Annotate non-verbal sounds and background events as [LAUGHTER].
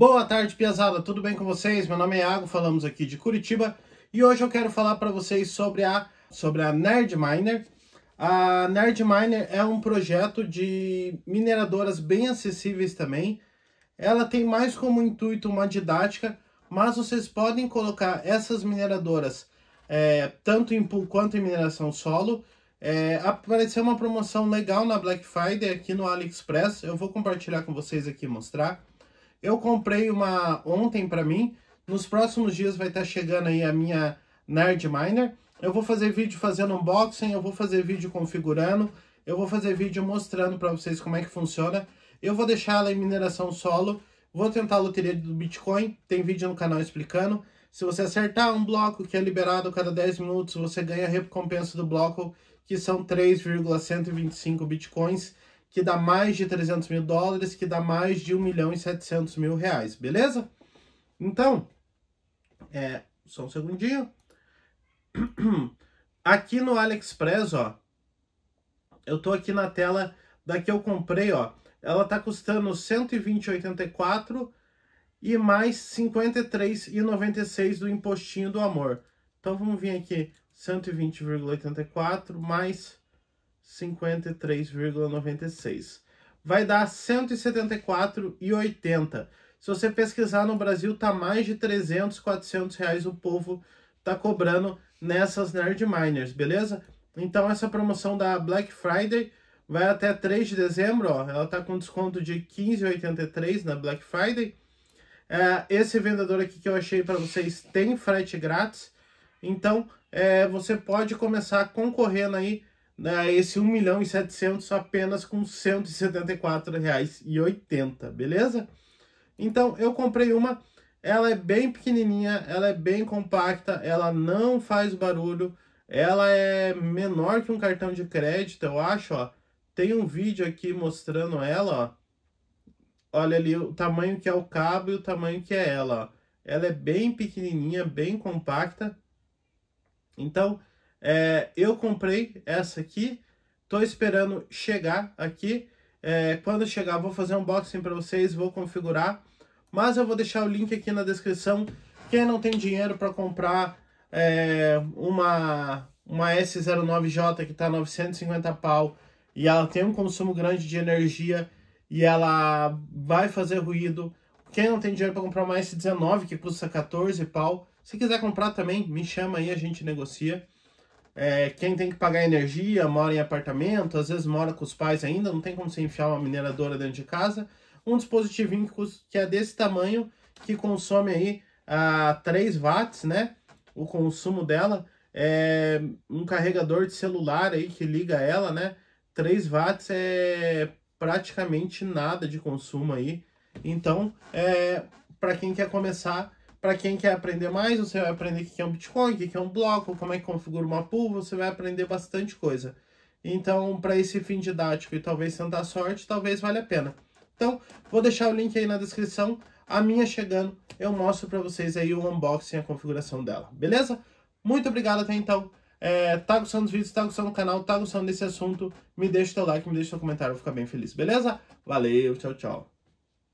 Boa tarde, Piazada. Tudo bem com vocês? Meu nome é Iago, falamos aqui de Curitiba. E hoje eu quero falar para vocês sobre a, sobre a Nerdminer. A Nerdminer é um projeto de mineradoras bem acessíveis também. Ela tem mais como intuito uma didática, mas vocês podem colocar essas mineradoras é, tanto em pool quanto em mineração solo. É, apareceu uma promoção legal na Black Friday aqui no AliExpress. Eu vou compartilhar com vocês aqui mostrar. Eu comprei uma ontem para mim. Nos próximos dias vai estar tá chegando aí a minha Nerd Miner. Eu vou fazer vídeo fazendo unboxing, eu vou fazer vídeo configurando, eu vou fazer vídeo mostrando para vocês como é que funciona. Eu vou deixar ela em mineração solo, vou tentar a loteria do Bitcoin, tem vídeo no canal explicando. Se você acertar um bloco que é liberado cada 10 minutos, você ganha a recompensa do bloco, que são 3,125 Bitcoins que dá mais de 300 mil dólares, que dá mais de 1 milhão e 700 mil reais, beleza? Então, é, só um segundinho. [CLEARS THROAT] Aqui no AliExpress, ó, eu tô aqui na tela da que eu comprei, ó, ela tá custando 120,84 e mais 53,96 do impostinho do amor. Então vamos vir aqui 120,84 mais 53,96. Vai dar 174,80. Se você pesquisar no Brasil, tá mais de 300, 400 reais o povo tá cobrando nessas Nerd Miners, beleza? Então essa promoção da Black Friday vai até 3 de dezembro, ó, ela tá com desconto de 15,83 na Black Friday. É, esse vendedor aqui que eu achei para vocês tem frete grátis, então é, você pode começar concorrendo aí né, esse 1 milhão e 700 apenas com reais e 80, beleza? Então, eu comprei uma, ela é bem pequenininha, ela é bem compacta, ela não faz barulho, ela é menor que um cartão de crédito, eu acho, ó. Tem um vídeo aqui mostrando ela, ó. Olha ali o tamanho que é o cabo e o tamanho que é ela, ó. Ela é bem pequenininha, bem compacta. Então, é, eu comprei essa aqui, tô esperando chegar aqui. É, quando chegar, vou fazer um unboxing para vocês, vou configurar. Mas eu vou deixar o link aqui na descrição. Quem não tem dinheiro para comprar é, uma, uma S09J que está 950 pau e ela tem um consumo grande de energia e ela vai fazer ruído. Quem não tem dinheiro para comprar uma S19 que custa 14 pau, se quiser comprar também, me chama aí, a gente negocia. É, quem tem que pagar energia mora em apartamento, às vezes mora com os pais ainda, não tem como você enfiar uma mineradora dentro de casa. Um dispositivinho que é desse tamanho, que consome aí a ah, 3 watts, né? O consumo dela. É um carregador de celular aí que liga ela, né? 3 watts é praticamente nada de consumo aí. Então, é, para quem quer começar para quem quer aprender mais, você vai aprender o que é um Bitcoin, o que é um bloco, como é que configura uma pool, você vai aprender bastante coisa. Então, para esse fim didático e talvez sentar sorte, talvez valha a pena. Então, vou deixar o link aí na descrição. A minha chegando, eu mostro para vocês aí o unboxing e a configuração dela, beleza? Muito obrigado até então. É, tá gostando dos vídeos, tá gostando do canal, tá gostando desse assunto? Me deixa o teu like, me deixa o teu comentário, eu vou ficar bem feliz, beleza? Valeu, tchau, tchau.